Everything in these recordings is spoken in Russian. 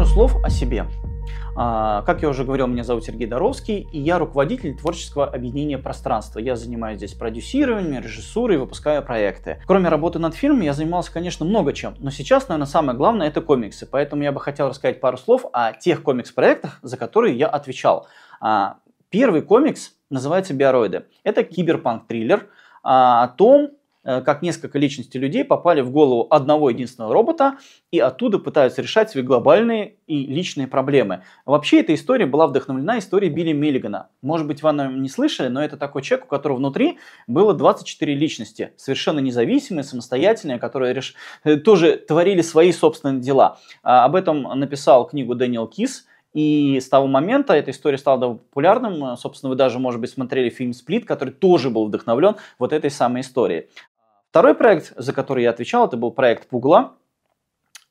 Пару слов о себе. А, как я уже говорил, меня зовут Сергей Доровский, и я руководитель творческого объединения «Пространство». Я занимаюсь здесь продюсированием, режиссурой и выпускаю проекты. Кроме работы над фильмом, я занимался, конечно, много чем, но сейчас, наверное, самое главное – это комиксы, поэтому я бы хотел рассказать пару слов о тех комикс-проектах, за которые я отвечал. А, первый комикс называется «Биороиды». Это киберпанк-триллер а, о том, Э, как несколько личностей людей попали в голову одного единственного робота и оттуда пытаются решать свои глобальные и личные проблемы. Вообще эта история была вдохновлена историей Билли Миллигана. Может быть, вы о нем не слышали, но это такой человек, у которого внутри было 24 личности, совершенно независимые, самостоятельные, которые реш... Э, тоже творили свои собственные дела. А, об этом написал книгу Дэниел Кис – и с того момента эта история стала популярным. Собственно, вы даже, может быть, смотрели фильм «Сплит», который тоже был вдохновлен вот этой самой историей. Второй проект, за который я отвечал, это был проект «Пугла».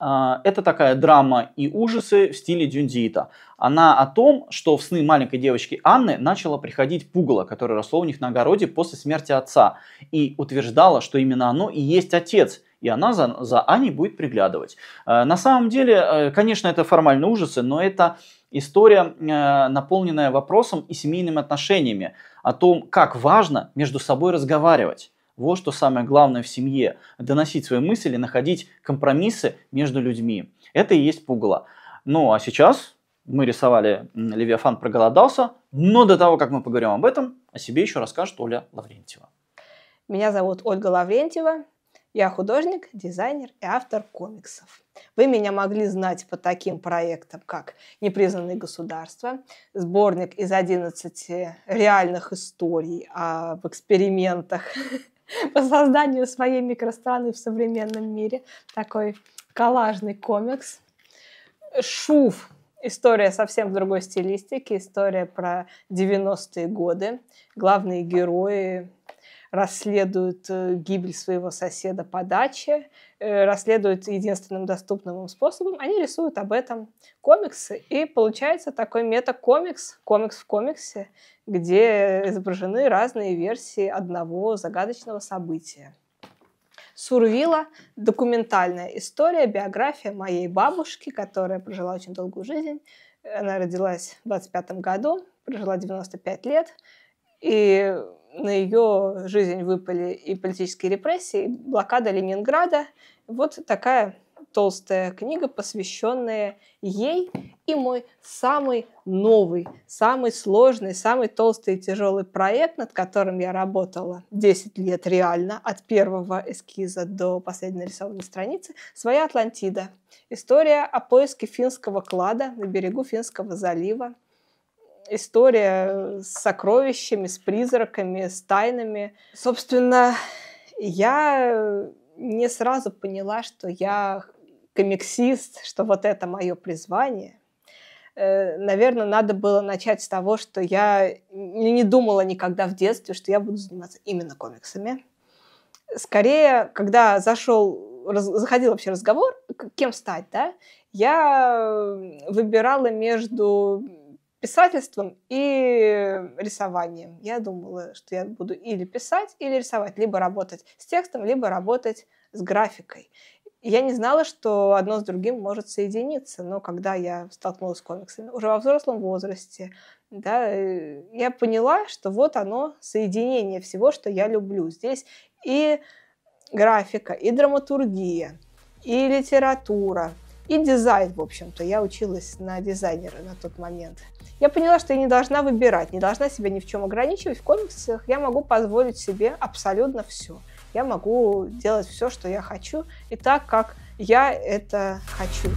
А, это такая драма и ужасы в стиле Дюндиита. Она о том, что в сны маленькой девочки Анны начала приходить пугало, которое росло у них на огороде после смерти отца, и утверждала, что именно оно и есть отец – и она за, за Аней будет приглядывать. А, на самом деле, э, конечно, это формальные ужасы, но это история, э, наполненная вопросом и семейными отношениями, о том, как важно между собой разговаривать. Вот что самое главное в семье. Доносить свои мысли, находить компромиссы между людьми. Это и есть пугало. Ну а сейчас мы рисовали «Левиафан проголодался», но до того, как мы поговорим об этом, о себе еще расскажет Оля Лаврентьева. Меня зовут Ольга Лаврентьева, я художник, дизайнер и автор комиксов. Вы меня могли знать по таким проектам, как «Непризнанные государства», сборник из 11 реальных историй об экспериментах по созданию своей микространы в современном мире. Такой коллажный комикс. Шуф. История совсем в другой стилистике. История про 90-е годы. Главные герои Расследуют э, гибель своего соседа по даче, э, расследуют единственным доступным им способом, они рисуют об этом комиксы. И получается такой мета-комикс, комикс в комиксе, где изображены разные версии одного загадочного события. Сурвила – документальная история, биография моей бабушки, которая прожила очень долгую жизнь. Она родилась в 25 году, прожила 95 лет. И на ее жизнь выпали и политические репрессии, и блокада Ленинграда. Вот такая толстая книга, посвященная ей. И мой самый новый, самый сложный, самый толстый и тяжелый проект, над которым я работала 10 лет реально, от первого эскиза до последней нарисованной страницы, «Своя Атлантида». История о поиске финского клада на берегу Финского залива – история с сокровищами, с призраками, с тайнами. Собственно, я не сразу поняла, что я комиксист, что вот это мое призвание. Э, Наверное, надо было начать с того, что я не думала никогда в детстве, что я буду заниматься именно комиксами. Скорее, когда зашел, раз, заходил вообще разговор, кем стать, да, я э, выбирала между писательством и рисованием. Я думала, что я буду или писать, или рисовать, либо работать с текстом, либо работать с графикой. Я не знала, что одно с другим может соединиться, но когда я столкнулась с комиксами, уже во взрослом возрасте, да, э, я поняла, что вот оно соединение всего, что я люблю. Здесь и графика, и драматургия, и литература, и дизайн, в общем-то. Я училась на дизайнера на тот момент. Я поняла, что я не должна выбирать, не должна себя ни в чем ограничивать. В комиксах я могу позволить себе абсолютно все. Я могу делать все, что я хочу, и так, как я это хочу.